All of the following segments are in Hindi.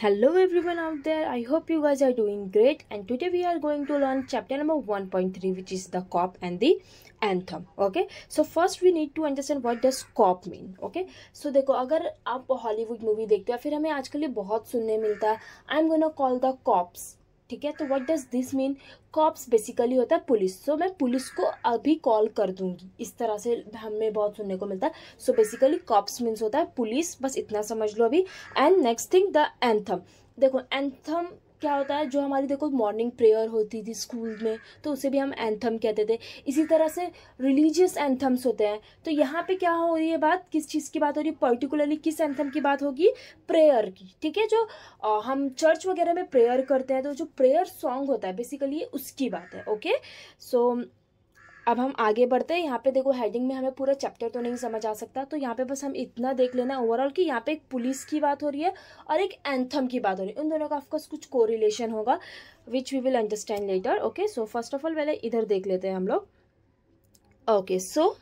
hello everyone out there i hope you guys are doing great and today we are going to learn chapter number 1.3 which is the cop and the anthem okay so first we need to understand what does cop mean okay so देखो अगर आप हॉलीवुड मूवी देखते हो फिर हमें आजकल ये बहुत सुनने मिलता है I am gonna call the cops ठीक है तो what does this mean cops basically होता है पुलिस सो so, मैं पुलिस को अभी कॉल कर दूंगी इस तरह से हमें बहुत सुनने को मिलता है सो बेसिकली कॉप्स मीन्स होता है पुलिस बस इतना समझ लो अभी and next thing the anthem देखो एंथम क्या होता है जो हमारी देखो मॉर्निंग प्रेयर होती थी स्कूल में तो उसे भी हम एंथम कहते थे इसी तरह से रिलीजियस एंथम्स होते हैं तो यहाँ पे क्या हो रही है बात किस चीज़ की बात हो रही है पर्टिकुलरली किस एंथम की बात होगी प्रेयर की ठीक है जो आ, हम चर्च वगैरह में प्रेयर करते हैं तो जो प्रेयर सॉन्ग होता है बेसिकली उसकी बात है ओके सो so, अब हम आगे बढ़ते हैं यहाँ पे देखो हेडिंग में हमें पूरा चैप्टर तो नहीं समझ आ सकता तो यहाँ पे बस हम इतना देख लेना ओवरऑल कि यहाँ पे एक पुलिस की बात हो रही है और एक एंथम की बात हो रही है उन दोनों का ऑफकोर्स कुछ कोरिलेशन होगा which we will understand later okay so first of all पहले इधर देख लेते हैं हम लोग ओके सो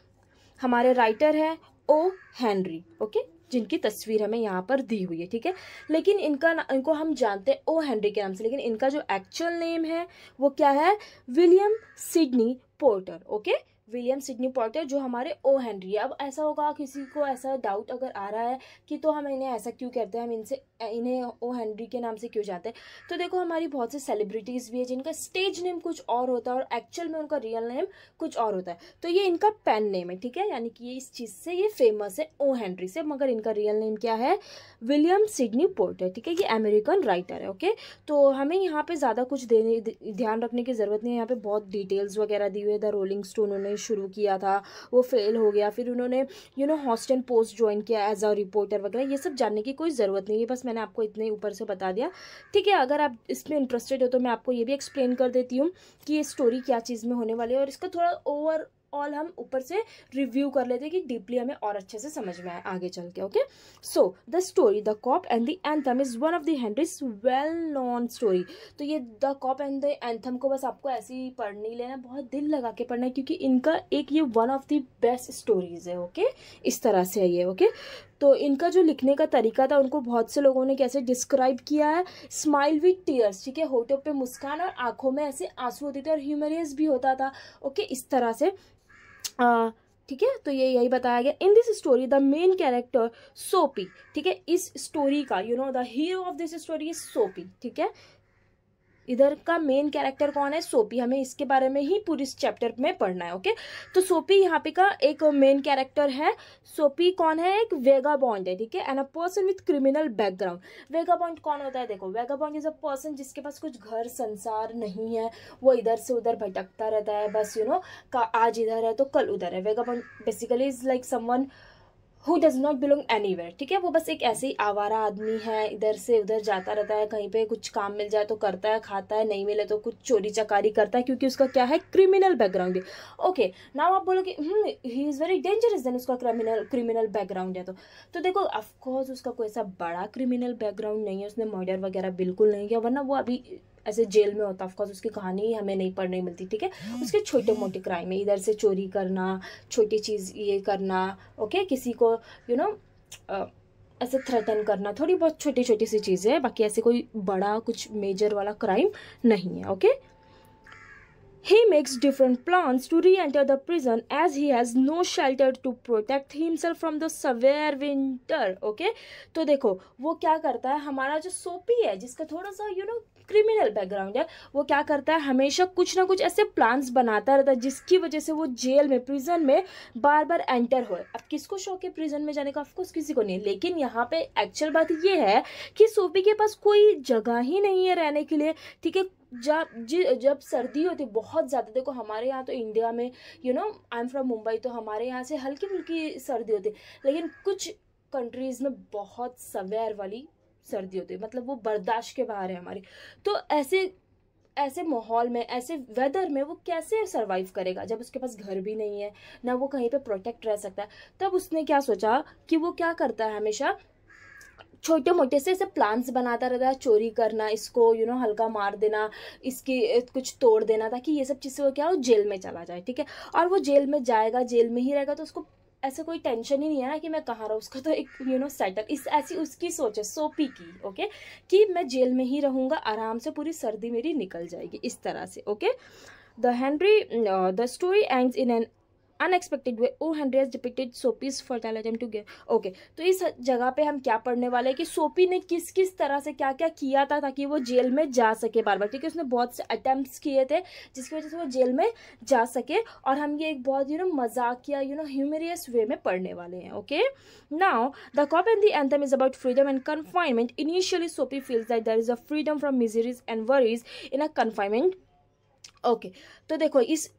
हमारे राइटर हैं ओ हैंनरी ओके जिनकी तस्वीर हमें यहाँ पर दी हुई है ठीक है लेकिन इनका इनको हम जानते हैं ओ हेनरी के नाम से लेकिन इनका जो एक्चुअल नेम है वो क्या है William Sydney Porter okay William Sydney Porter जो हमारे ओ हैंनरी है अब ऐसा होगा किसी को ऐसा डाउट अगर आ रहा है कि तो हम इन्हें ऐसा क्यों करते हैं हम इनसे इन्हें ओ हैंनरी के नाम से क्यों जाते हैं तो देखो हमारी बहुत सी सेलिब्रिटीज़ भी है जिनका स्टेज नेम कुछ और होता है और एक्चुअल में उनका रियल नेम कुछ और होता है तो ये इनका पेन नेम है ठीक है यानी कि ये इस चीज़ से ये फेमस है ओ हैंनरी से मगर इनका रियल नेम क्या है विलियम सिडनी पोर्टर ठीक है ये अमेरिकन राइटर है ओके तो हमें यहाँ पर ज़्यादा कुछ देने ध्यान रखने की ज़रूरत नहीं है यहाँ पर बहुत डिटेल्स वगैरह दी हुई है द रोलिंग स्टोन उन्होंने शुरू किया था वो फेल हो गया फिर उन्होंने you know Houston Post join किया एज अ रिपोर्टर वगैरह ये सब जानने की कोई ज़रूरत नहीं है बस मैंने आपको इतने ऊपर से बता दिया ठीक है अगर आप इसमें इंटरेस्टेड हो तो मैं आपको ये भी एक्सप्लेन कर देती हूँ कि ये स्टोरी क्या चीज़ में होने वाली है और इसका थोड़ा ओवर ऑल हम ऊपर से रिव्यू कर लेते कि डीपली हमें और अच्छे से समझ में आए आगे चल के okay so the story the cop and the anthem is one of the Henry's well known story तो ये the cop and the anthem को बस आपको ऐसे ही पढ़ने लेना बहुत दिल लगा के पढ़ना है क्योंकि इनका एक ये one of the best stories है ओके इस तरह से है ये ओके तो इनका जो लिखने का तरीका था उनको बहुत से लोगों ने कैसे डिस्क्राइब किया है स्माइल विथ टीयर्स ठीक है होटे पे मुस्कान और आंखों में ऐसे आंसू होते थे और ह्यूमरियस भी होता था ओके इस तरह से आ, ठीक है तो ये यही बताया गया in this story the main character Soapy ठीक है इस स्टोरी का you know the hero of this story is Soapy ठीक है इधर का मेन कैरेक्टर कौन है सोपी हमें इसके बारे में ही पूरी इस चैप्टर में पढ़ना है ओके तो सोपी यहाँ पे का एक मेन कैरेक्टर है सोपी कौन है एक वेगा बॉन्ड है ठीक है and a person with criminal background vagabond कौन होता है देखो vagabond is a person जिसके पास कुछ घर संसार नहीं है वो इधर से उधर भटकता रहता है बस यू you नो know, आज इधर है तो कल उधर है vagabond basically is like someone who does not belong anywhere ठीक है वो बस एक ऐसे ही आवारा आदमी है इधर से उधर जाता रहता है कहीं पे कुछ काम मिल जाए तो करता है खाता है नहीं मिले तो कुछ चोरी चकारी करता है क्योंकि उसका क्या है क्रिमिनल बैकग्राउंड है ओके नाउ आप बोलोगे he is very dangerous then उसका क्रिमिनल क्रिमिनल बैकग्राउंड है तो तो देखो ऑफकोर्स उसका कोई ऐसा बड़ा क्रिमिनल बैकग्राउंड नहीं है उसने मर्डर वगैरह बिल्कुल नहीं किया वरना वो अभी ऐसे जेल में होता ऑफकोर्स उसकी कहानी हमें नहीं पढ़ने मिलती ठीक है उसके छोटे मोटे क्राइम है इधर से चोरी करना छोटी चीज़ ये करना ओके किसी को यू नो ऐसे थ्रेटन करना थोड़ी बहुत छोटी छोटी सी चीज़ें हैं बाकी ऐसे कोई बड़ा कुछ मेजर वाला क्राइम नहीं है okay He makes different plans to re-enter the prison as he has no shelter to protect himself from the severe winter. Okay? तो देखो वो क्या करता है हमारा जो सोपी है जिसका थोड़ा सा you you know know, criminal background है वो क्या करता है हमेशा कुछ ना कुछ ऐसे प्लान्स बनाता रहता है जिसकी वजह से वो जेल में प्रिजन में बार बार एंटर हो अब किसको शौक है प्रिजन में जाने का ऑफकोर्स किसी को नहीं लेकिन यहाँ पे एक्चुअल बात ये है कि सोफी के पास कोई जगह ही नहीं है रहने के लिए ठीक है जब जब सर्दी होती बहुत ज़्यादा देखो हमारे यहाँ तो इंडिया में you know I am from Mumbai तो हमारे यहाँ से हल्की फुल्की सर्दी होती लेकिन कुछ कंट्रीज़ में बहुत सवेर वाली सर्दी होती है मतलब वो बर्दाश्त के बाहर है हमारे तो ऐसे ऐसे माहौल में ऐसे वेदर में वो कैसे सर्वाइव करेगा जब उसके पास घर भी नहीं है ना वो कहीं पे प्रोटेक्ट रह सकता है तब उसने क्या सोचा कि वो क्या करता है हमेशा छोटे मोटे से ऐसे प्लान्स बनाता रहता है चोरी करना इसको यू you नो know, हल्का मार देना इसकी कुछ तोड़ देना ताकि ये सब चीज़ें वो क्या हो जेल में चला जाए ठीक है और वो जेल में जाएगा जेल में ही रहेगा तो उसको ऐसा कोई टेंशन ही नहीं है ना कि मैं कहाँ रहूँ उसका तो एक यू नो सेटल इस ऐसी उसकी सोच है सोपी की ओके कि मैं जेल में ही रहूँगा आराम से पूरी सर्दी मेरी निकल जाएगी इस तरह से okay the Henry the story ends in an unexpected way O hundred depicted Soapy's fertilism to give okay तो इस जगह पे हम क्या पढ़ने वाले हैं कि सोपी ने किस किस तरह से क्या क्या किया था ताकि वो जेल में जा सके बार बार क्योंकि उसने बहुत से अटैम्प्ट किए थे जिसकी वजह से वो जेल में जा सके और हम ये एक बहुत यू नो मजाक या यू नो ह्यूमरियस वे में पढ़ने वाले हैं okay now the cop and the anthem is about freedom and confinement initially Soapy feels that there is a freedom from miseries and worries in a confinement okay okay, तो देखो इस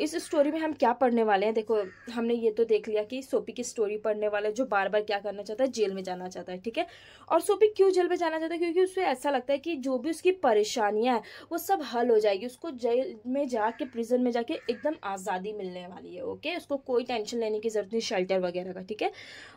इस स्टोरी में हम क्या पढ़ने वाले हैं देखो हमने ये तो देख लिया कि सोपी की स्टोरी पढ़ने वाले जो बार बार क्या करना चाहता है जेल में जाना चाहता है ठीक है और सोपी क्यों जेल में जाना चाहता है क्योंकि उसे ऐसा लगता है कि जो भी उसकी परेशानियाँ हैं वो सब हल हो जाएगी उसको जेल में जाके प्रिजन में जाके एकदम आज़ादी मिलने वाली है ओके उसको कोई टेंशन लेने की ज़रूरत नहीं शेल्टर वगैरह का ठीक है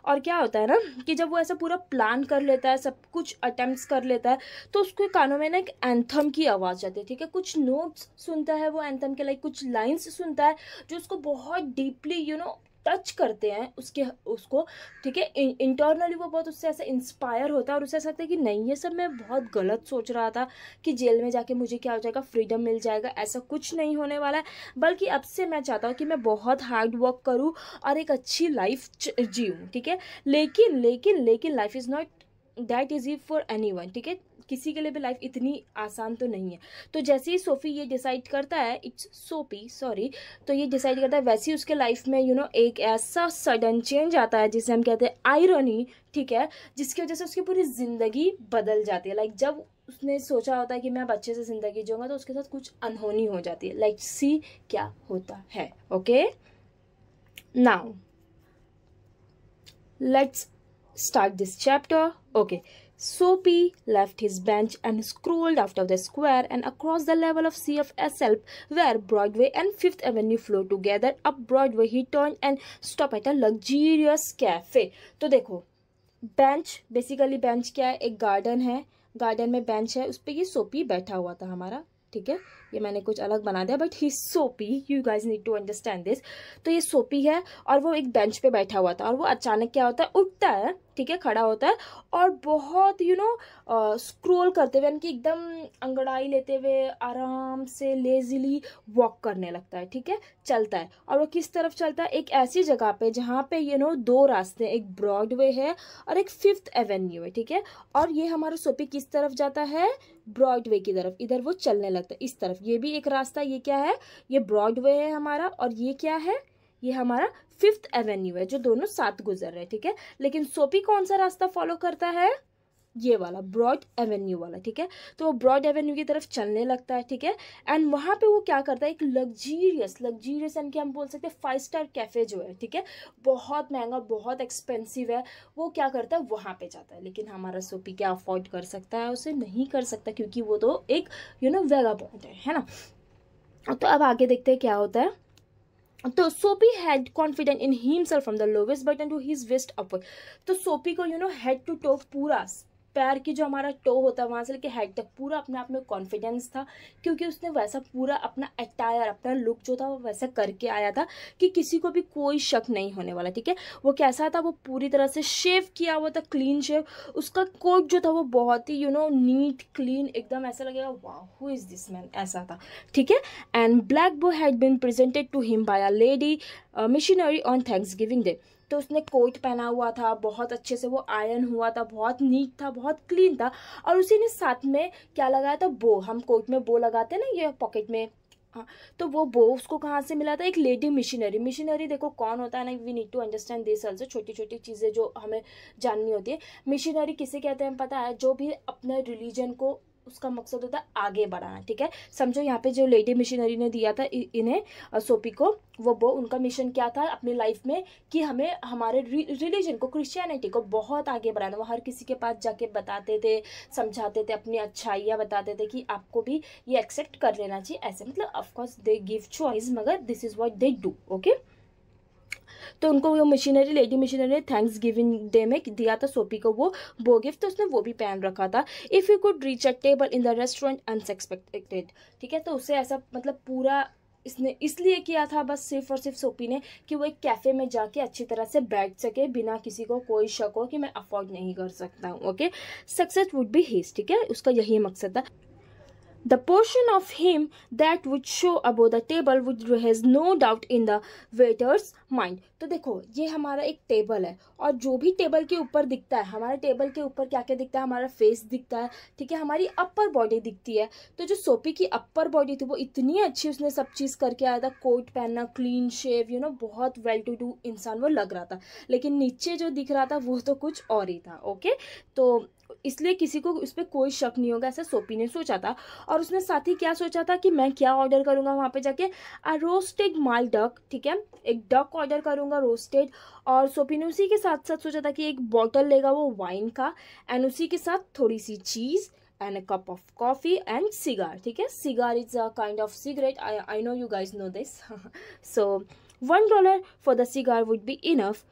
और क्या होता है ना कि जब वो ऐसा पूरा प्लान कर लेता है सब कुछ अटैम्प्ट कर लेता है तो उसके कानों में ना एक एंथम की आवाज़ आती है ठीक है कुछ नोट्स सुनता है वो एंथम के लाइक कुछ लाइन्स से सुनता है जो उसको बहुत डीपली यू नो टच करते हैं उसके उसको ठीक है इंटरनली वो बहुत उससे ऐसा इंस्पायर होता है और उसे ऐसा लगता है कि नहीं ये सब मैं बहुत गलत सोच रहा था कि जेल में जाके मुझे क्या हो जाएगा फ्रीडम मिल जाएगा ऐसा कुछ नहीं होने वाला है बल्कि अब से मैं चाहता हूँ कि मैं बहुत हार्ड वर्क करूँ और एक अच्छी लाइफ जीऊँ ठीक है लेकिन लेकिन लेकिन life is not that is e for anyone ठीक है किसी के लिए भी लाइफ इतनी आसान तो नहीं है तो जैसे ही सोफ़ी ये डिसाइड करता है इट्स सोपी सॉरी तो ये डिसाइड करता है वैसे ही उसके लाइफ में यू you नो know, एक ऐसा सडन चेंज आता है जिसे हम कहते हैं आयरनी ठीक है जिसकी वजह से उसकी पूरी ज़िंदगी बदल जाती है लाइक like, जब उसने सोचा होता है कि मैं अब अच्छे से ज़िंदगी जीऊँगा तो उसके साथ कुछ अनहोनी हो जाती है लाइक like, सी क्या होता है okay now let's start this chapter okay Soapy left his bench and scrolled after the square and across the level of Sea of help where Broadway and Fifth Avenue flow together. Up Broadway he turned and stopped at a luxurious cafe. तो देखो bench basically bench क्या है एक garden है garden में bench है उस पर ये soapy बैठा हुआ था हमारा ठीक है ये मैंने कुछ अलग बना दिया but he Soapy you guys need to understand this तो ये सोपी है और वो एक बेंच पे बैठा हुआ था और वो अचानक क्या होता है उठता है ठीक है खड़ा होता है और बहुत यू नो स्क्रोल करते हुए यानी कि एकदम अंगड़ाई लेते हुए आराम से लेजिली वॉक करने लगता है ठीक है चलता है और वो किस तरफ चलता है एक ऐसी जगह पे जहाँ पे यू नो दो रास्ते एक ब्रॉडवे है और एक फिफ्थ एवेन्यू है ठीक है और ये हमारा सोपी किस तरफ जाता है ब्रॉडवे की तरफ इधर वो चलने लगता है इस तरफ तरफ ये भी एक रास्ता ये क्या है ये ब्रॉडवे है हमारा और ये क्या है ये हमारा फिफ्थ एवेन्यू है जो दोनों साथ गुजर रहे हैं ठीक है लेकिन सोपी कौन सा रास्ता फॉलो करता है ये वाला ब्रॉड एवेन्यू वाला ठीक है तो वो ब्रॉड एवेन्यू की तरफ चलने लगता है ठीक है एंड वहाँ पे वो क्या करता है एक लग्जीरियस लग्जीरियस एंड कि हम बोल सकते हैं फाइव स्टार कैफ़े जो है ठीक है बहुत महंगा बहुत एक्सपेंसिव है वो क्या करता है वहाँ पे जाता है लेकिन हमारा सोपी क्या अफोर्ड कर सकता है उसे नहीं कर सकता क्योंकि वो तो एक यू नो वेगा पॉइंट है है ना तो अब आगे देखते हैं क्या होता है तो Soapy had confident in himself from the lowest button to his vest upward तो सोपी को you know head to top पूरा पैर की जो हमारा टो होता है वहाँ से लेके हेड तक पूरा अपने आप में कॉन्फिडेंस था क्योंकि उसने वैसा पूरा अपना अटायर अपना लुक जो था वो वैसा करके आया था कि किसी को भी कोई शक नहीं होने वाला ठीक है वो कैसा था वो पूरी तरह से शेव किया हुआ था क्लीन शेव उसका कोट जो था वो बहुत ही यू नो नीट क्लीन एकदम ऐसा लगेगा वाह हु इज़ दिस मैन ऐसा था ठीक है and black bow had been presented to him by a lady missionary on Thanksgiving day तो उसने कोट पहना हुआ था बहुत अच्छे से वो आयरन हुआ था बहुत नीट था बहुत क्लीन था और उसी ने साथ में क्या लगाया था बो हम कोट में बो लगाते हैं ना ये पॉकेट में हाँ तो वो बो उसको कहाँ से मिला था एक लेडी मिशनरी मिशनरी देखो कौन होता है ना we need to understand this also छोटी छोटी चीज़ें जो हमें जाननी होती है मिशनरी किसे कहते हैं पता है जो भी अपने रिलीजन को उसका मकसद होता है आगे बढ़ाना ठीक है समझो यहाँ पे जो लेडी मिशनरी ने दिया था इन्हें सोपी को वो वो उनका मिशन क्या था अपनी लाइफ में कि हमें हमारे रिलीजन को क्रिश्चियनिटी को बहुत आगे बढ़ाना वो हर किसी के पास जाके बताते थे समझाते थे अपनी अच्छाइयाँ बताते थे कि आपको भी ये एक्सेप्ट कर लेना चाहिए ऐसे मतलब ऑफकोर्स दे गिव चॉइस मगर this is what they do okay तो उनको वो मशीनरी लेडी मशीनरी ने थैंक्स गिविंग डे में दिया था सोपी को वो वो गिफ्ट तो उसने वो भी पहन रखा था if you could reach a table in the restaurant unexpected ठीक है तो उससे ऐसा मतलब पूरा इसने इसलिए किया था बस सिर्फ और सिर्फ सोपी ने कि वो एक कैफ़े में जाके अच्छी तरह से बैठ सके बिना किसी को कोई शक हो कि मैं अफोर्ड नहीं कर सकता हूँ okay success would be his ठीक है उसका यही मकसद था The portion of him that would show above the table would has no doubt in the waiter's mind. तो देखो ये हमारा एक टेबल है और जो भी टेबल के ऊपर दिखता है हमारे टेबल के ऊपर क्या क्या दिखता है हमारा फेस दिखता है ठीक है हमारी अपर बॉडी दिखती है तो जो सोपी की अपर बॉडी थी वो इतनी अच्छी उसने सब चीज़ करके आया था कोट पहनना क्लीन शेव यू नो बहुत वेल टू डू इंसान वो लग रहा था लेकिन नीचे जो दिख रहा था वो तो कुछ और ही था ओके तो इसलिए किसी को उस पर कोई शक नहीं होगा ऐसा सोपी ने सोचा था और उसने साथ ही क्या सोचा था कि मैं क्या ऑर्डर करूँगा वहाँ पे जाके आ रोस्टेड माल डक ठीक है एक डक ऑर्डर करूँगा रोस्टेड और सोपी ने उसी के साथ साथ सोचा था कि एक बॉटल लेगा वो वाइन का एंड उसी के साथ थोड़ी सी cheese and a cup of coffee and cigar ठीक है cigar is a kind of cigarette I I know you guys know this so one dollar for the cigar would be enough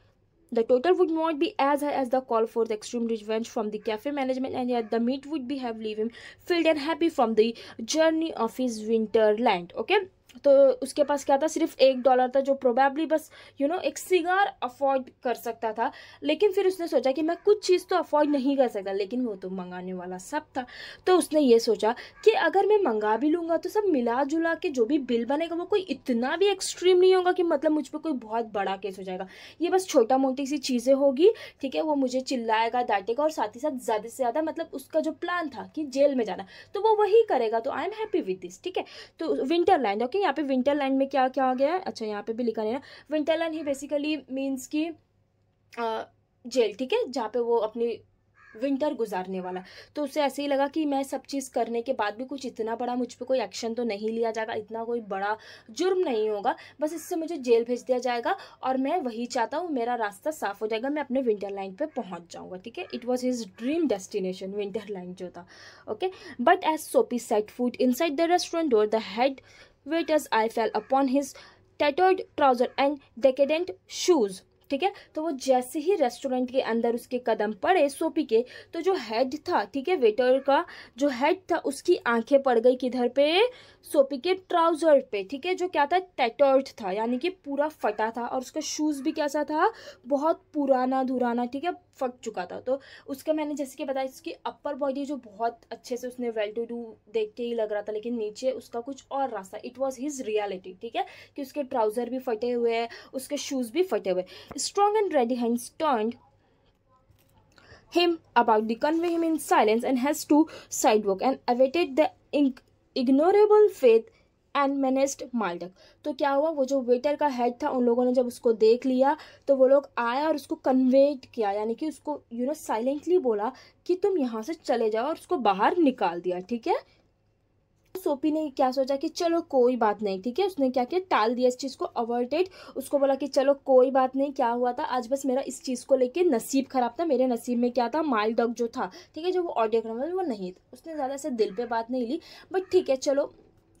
The total would not be as high as the call for the extreme revenge from the cafe management and yet the meat would be have leave him filled and happy from the journey of his winter land. Okay. तो उसके पास क्या था सिर्फ एक डॉलर था जो प्रोबेबली बस यू you नो know, एक सिगार अफोर्ड कर सकता था लेकिन फिर उसने सोचा कि मैं कुछ चीज़ तो अफोर्ड नहीं कर सकता लेकिन वो तो मंगाने वाला सब था तो उसने ये सोचा कि अगर मैं मंगा भी लूँगा तो सब मिला जुला के जो भी बिल बनेगा वो कोई इतना भी एक्सट्रीम नहीं होगा कि मतलब मुझ पर कोई बहुत बड़ा केस हो जाएगा ये बस छोटा मोटी सी चीज़ें होगी ठीक है वो मुझे चिल्लाएगा डांटेगा और साथ ही साथ ज़्यादा से ज़्यादा मतलब उसका जो प्लान था कि जेल में जाना तो वो वही करेगा तो I am happy with this ठीक है तो विंटर लैंड ओके यहाँ पे विंटर लैंड में क्या क्या आ गया है अच्छा यहाँ पे भी लिखा नहीं winter land he basically means की जेल ठीक है जहाँ पे वो अपनी विंटर गुजारने वाला तो उसे ऐसे ही लगा कि मैं सब चीज़ करने के बाद भी कुछ इतना बड़ा मुझ पर कोई एक्शन तो नहीं लिया जाएगा इतना कोई बड़ा जुर्म नहीं होगा बस इससे मुझे जेल भेज दिया जाएगा और मैं वही चाहता हूँ मेरा रास्ता साफ हो जाएगा मैं अपने विंटर लाइन पे पहुँच जाऊँगा ठीक है it was his dream destination winter line जो था okay but as Soapy set foot inside the restaurant door the head waiters I fell upon his tattered trousers and decadent shoes. ठीक है तो वो जैसे ही रेस्टोरेंट के अंदर उसके कदम पड़े सोपी के तो जो हेड था ठीक है वेटर का जो हेड था उसकी आंखें पड़ गई किधर पे सोपी के ट्राउजर पे ठीक है जो क्या था टेटर्ड था यानी कि पूरा फटा था और उसका शूज़ भी कैसा था बहुत पुराना धुराना ठीक है फट चुका था तो उसका मैंने जैसे कि बताया इसकी अपर बॉडी जो बहुत अच्छे से उसने वेल टू डू देख के ही लग रहा था लेकिन नीचे उसका कुछ और रास्ता इट वॉज हिज रियलिटी ठीक है कि उसके ट्राउज़र भी फटे हुए हैं उसके शूज़ भी फटे हुए Strong and Radihans turned him about the convey him in silence and has to sidewalk and awaited the ignorable faith and menaced mallard duck तो क्या हुआ वो जो वेटर का हेड था उन लोगों ने जब उसको देख लिया तो वो लोग आया और उसको कन्वेट किया यानी कि उसको यू नो साइलेंटली बोला कि तुम यहाँ से चले जाओ और उसको बाहर निकाल दिया ठीक है सोपी ने क्या सोचा कि चलो कोई बात नहीं ठीक है उसने क्या किया टाल दिया इस चीज़ को अवर्टेड उसको बोला कि चलो कोई बात नहीं क्या हुआ था आज बस मेरा इस चीज़ को लेके नसीब ख़राब था मेरे नसीब में क्या था माइल डॉग जो था ठीक है जो वो ऑडियोग्राम वो नहीं था उसने ज़्यादा से दिल पर बात नहीं ली बट ठीक है चलो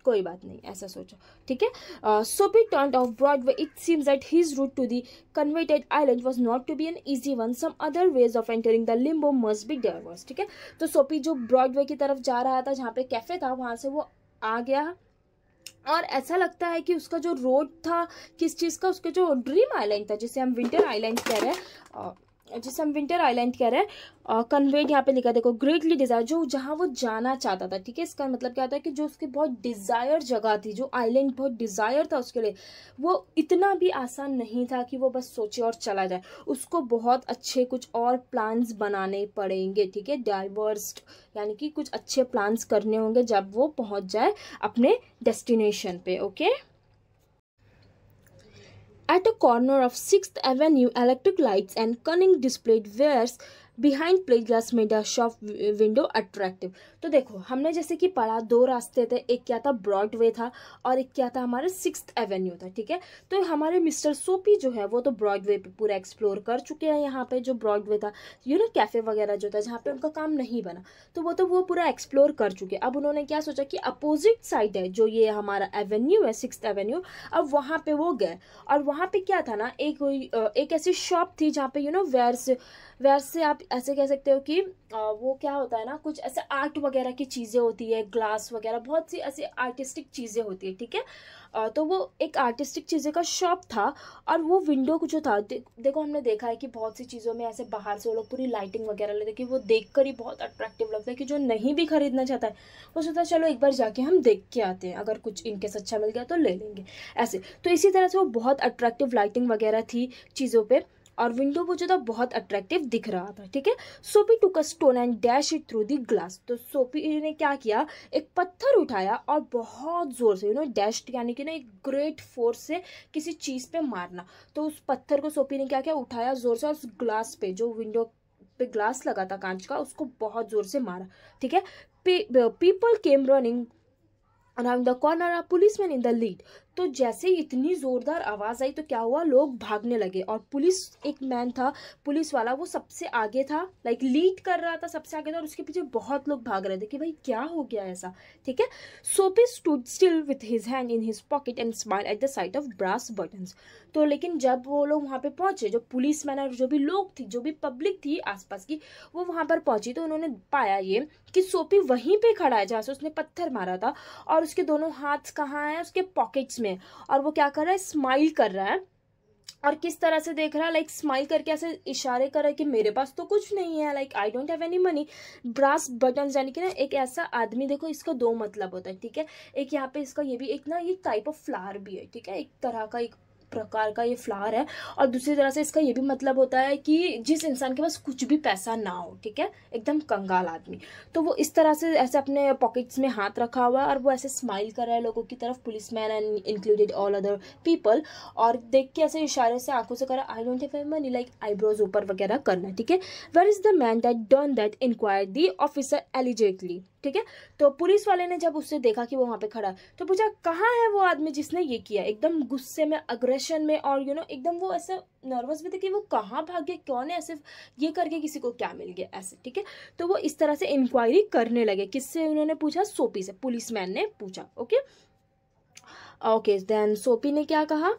कोई बात नहीं ऐसा सोचो ठीक है Soapy turn off Broadway it seems that his route to the converted island was not to be an easy one some other ways of entering the limbo must be diverse ठीक है तो सोपी जो ब्रॉडवे की तरफ जा रहा था जहाँ पे कैफे था वहाँ से वो आ गया और ऐसा लगता है कि उसका जो रोड था किस चीज़ का उसका जो ड्रीम आइलैंड था जिसे हम विंटर आइलैंड कह रहे हैं uh, जिसे हम विंटर आइलैंड कह रहे हैं कन्वेड यहाँ पे लिखा देखो ग्रेटली डिज़ायर जो जहाँ वो जाना चाहता था ठीक है इसका मतलब क्या होता है कि जो उसकी बहुत डिज़ायर जगह थी जो आइलैंड बहुत डिज़ायर था उसके लिए वो इतना भी आसान नहीं था कि वो बस सोचे और चला जाए उसको बहुत अच्छे कुछ और प्लान्स बनाने पड़ेंगे ठीक है डाइवर्स यानी कि कुछ अच्छे प्लान्स करने होंगे जब वो पहुँच जाए अपने डेस्टिनेशन पर okay At the corner of 6th Avenue, electric lights and cunning displayed wares behind plate glass made a shop window attractive. तो देखो हमने जैसे कि पढ़ा दो रास्ते थे एक क्या था ब्रॉडवे था और एक क्या था हमारा सिक्स एवेन्यू था ठीक है तो हमारे मिस्टर सोपी जो है वो तो ब्रॉडवे पे पूरा एक्सप्लोर कर चुके हैं यहाँ पे जो ब्रॉडवे था यू नो कैफ़े वगैरह जो था जहाँ पे उनका काम नहीं बना तो वो तो वो पूरा एक्सप्लोर कर चुके अब उन्होंने क्या सोचा कि अपोजिट साइड है जो ये हमारा एवेन्यू है सिक्स एवेन्यू अब वहाँ पर वो गए और वहाँ पर क्या था ना एक एक ऐसी शॉप थी जहाँ पे यू नो वेयर से वेयर से आप ऐसे कह सकते हो कि वो क्या होता है ना कुछ ऐसे आर्ट वगैरह वगैरह की चीज़ें होती है ग्लास वगैरह बहुत सी ऐसी आर्टिस्टिक चीज़ें होती है ठीक है तो वो एक आर्टिस्टिक चीज़ें का शॉप था और वो विंडो जो था दे, देखो हमने देखा है कि बहुत सी चीज़ों में ऐसे बाहर से वो लोग पूरी लाइटिंग वगैरह लेते कि वो देख कर ही बहुत अट्रैक्टिव लगता है कि जो नहीं भी खरीदना चाहता है वो सोचता है चलो एक बार जाके हम देख के आते हैं अगर कुछ इनकेस अच्छा मिल गया तो ले लेंगे ऐसे तो इसी तरह से वो बहुत अट्रैक्टिव लाइटिंग वगैरह थी चीज़ों पर और विंडो वो जो था बहुत अट्रैक्टिव दिख रहा था ठीक है Soapy took a stone and dash it through the glass तो सोपी ने क्या किया एक पत्थर उठाया और बहुत ज़ोर से यू नो डैश यानी कि ना एक ग्रेट फोर्स से किसी चीज़ पे मारना तो उस पत्थर को सोपी ने क्या किया उठाया ज़ोर से और उस ग्लास पे जो विंडो पे ग्लास लगा था कांच का उसको बहुत ज़ोर से मारा ठीक है people came running around the corner policeman in the lead तो जैसे इतनी ज़ोरदार आवाज़ आई तो क्या हुआ लोग भागने लगे और पुलिस एक मैन था पुलिस वाला वो सबसे आगे था लाइक लीड कर रहा था सबसे आगे था और उसके पीछे बहुत लोग भाग रहे थे कि भाई क्या हो गया ऐसा ठीक है Soapy stood still with his hand in his pocket and smile at the sight of brass buttons तो लेकिन जब वो लोग वहाँ पर पहुँचे जो पुलिस मैन और जो भी लोग थी जो भी पब्लिक थी आसपास की वो वहाँ पर पहुँची तो उन्होंने पाया ये कि सोपी वहीं पर खड़ा है जहाँ से उसने पत्थर मारा था और उसके दोनों हाथ कहाँ हैं उसके पॉकेट्स में में और वो क्या कर रहा है स्माइल कर रहा है और किस तरह से देख रहा है लाइक स्माइल करके ऐसे इशारे कर रहा है कि मेरे पास तो कुछ नहीं है like I don't have any money brass button यानी कि ना एक ऐसा आदमी देखो इसका दो मतलब होता है ठीक है एक यहाँ पे इसका ये भी एक ना ये टाइप ऑफ फ्लावर भी है ठीक है एक तरह का एक प्रकार का ये फ्लावर है और दूसरी तरह से इसका ये भी मतलब होता है कि जिस इंसान के पास कुछ भी पैसा ना हो ठीक है एकदम कंगाल आदमी तो वो इस तरह से ऐसे अपने पॉकेट्स में हाथ रखा हुआ है और वो ऐसे स्माइल कर रहा है लोगों की तरफ policeman and included all other people और देख के ऐसे इशारे से आंखों से कर I don't have money like eyebrows ऊपर वगैरह करना ठीक है where is the man that done that inquire the officer allegedly ठीक है तो पुलिस वाले ने जब उससे देखा कि वो वहाँ पे खड़ा तो पूछा कहाँ है वो आदमी जिसने ये किया एकदम गुस्से में अग्रेशन में और यू you नो know, एकदम वो ऐसे नर्वस भी थे कि वो कहाँ भाग गया कौन है ऐसे ये करके किसी को क्या मिल गया ऐसे ठीक है तो वो इस तरह से इंक्वायरी करने लगे किससे उन्होंने पूछा सोपी से पुलिस मैन ने पूछा ओके ओके देन सोपी ने क्या कहा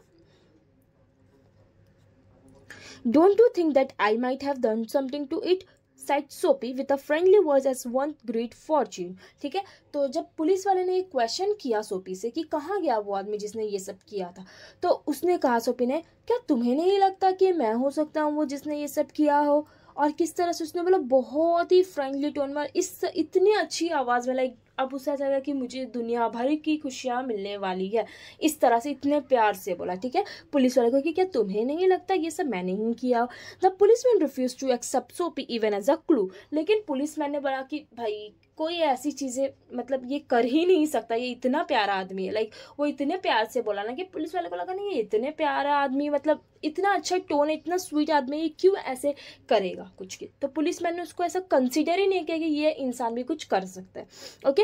don't you think that I might have done something to it side Soapy with a friendly word as one great fortune ठीक है तो जब पुलिस वाले ने क्वेश्चन किया सोपी से कि कहाँ गया वो आदमी जिसने ये सब किया था तो उसने कहा सोपी ने क्या तुम्हें नहीं लगता कि मैं हो सकता हूँ वो जिसने ये सब किया हो और किस तरह से उसने बोला बहुत ही फ्रेंडली टोन में इस इतनी अच्छी आवाज़ में लाइक अब उसे ऐसा लगा कि मुझे दुनिया भर की खुशियाँ मिलने वाली है इस तरह से इतने प्यार से बोला ठीक है पुलिस वाले को कि क्या तुम्हें नहीं लगता ये सब मैंने ही किया the policeman refuse to accept Soapy even as a clue लेकिन पुलिस मैन ने बोला कि भाई कोई ऐसी चीज़ें मतलब ये कर ही नहीं सकता ये इतना प्यारा आदमी है लाइक वो इतने प्यार से बोला ना कि पुलिस वाले को लगा नहीं ये इतने प्यारा आदमी मतलब इतना अच्छा टोन है इतना स्वीट आदमी ये क्यों ऐसे करेगा कुछ की तो पुलिस मैन ने उसको ऐसा कंसिडर ही नहीं किया कि ये इंसान भी कुछ कर सकता है okay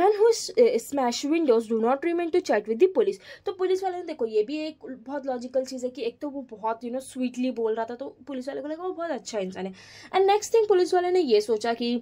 man who smash windows do not remain to chat with the police तो पुलिस वाले ने देखो ये भी एक बहुत लॉजिकल चीज़ है कि एक तो वो बहुत यू नो स्वीटली बोल रहा था तो पुलिस वाले को लगा वो बहुत अच्छा इंसान है एंड नेक्स्ट थिंग पुलिस वाले ने ये सोचा कि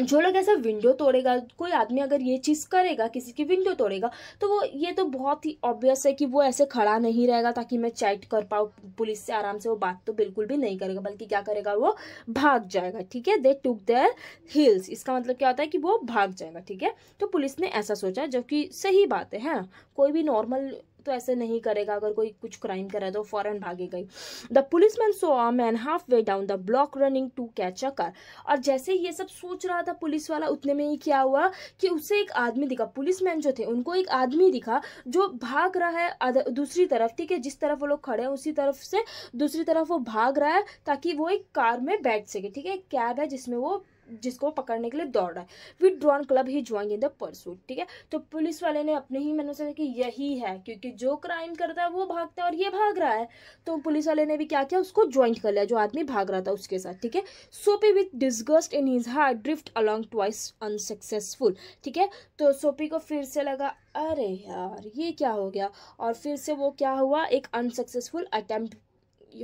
जो लोग ऐसा विंडो तोड़ेगा कोई आदमी अगर ये चीज़ करेगा किसी की विंडो तोड़ेगा तो वो ये तो बहुत ही ऑब्वियस है कि वो ऐसे खड़ा नहीं रहेगा ताकि मैं चैट कर पाऊँ पुलिस से आराम से वो बात तो बिल्कुल भी नहीं करेगा बल्कि क्या करेगा वो भाग जाएगा ठीक है दे टुक देर हिल्स इसका मतलब क्या होता है कि वो भाग जाएगा ठीक है तो पुलिस ने ऐसा सोचा जबकि सही बात है, है हाँ। कोई भी नॉर्मल तो ऐसे नहीं करेगा अगर कोई कुछ क्राइम करे तो फॉरन भागे गई the policeman saw a man halfway down the block running to catch a car और जैसे ये सब सोच रहा था पुलिस वाला उतने में ही क्या हुआ कि उसे एक आदमी दिखा पुलिस मैन जो थे उनको एक आदमी दिखा जो भाग रहा है दूसरी तरफ ठीक है जिस तरफ वो लोग खड़े हैं उसी तरफ से दूसरी तरफ वो भाग रहा है ताकि वो एक कार में बैठ सके ठीक है कैब है जिसमें वो जिसको पकड़ने के लिए दौड़ रहा है with drawn club he join in the pursuit ठीक है तो पुलिस वाले ने अपने ही मैंने सोचा कि यही है क्योंकि जो क्राइम करता है वो भागता है और ये भाग रहा है तो पुलिस वाले ने भी क्या किया उसको ज्वाइन कर लिया जो आदमी भाग रहा था उसके साथ ठीक है Soapy with disgust in his heart drift along twice unsuccessful ठीक है तो सोपी को फिर से लगा अरे यार ये क्या हो गया और फिर से वो क्या हुआ एक अनसक्सेसफुल अटैम्प्ट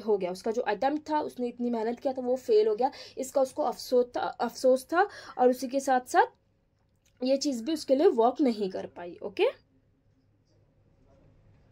हो गया उसका जो अटैम्प्ट था उसने इतनी मेहनत किया था वो फेल हो गया इसका उसको अफसोस था अफसोस था और उसी के साथ साथ ये चीज़ भी उसके लिए वर्क नहीं कर पाई ओके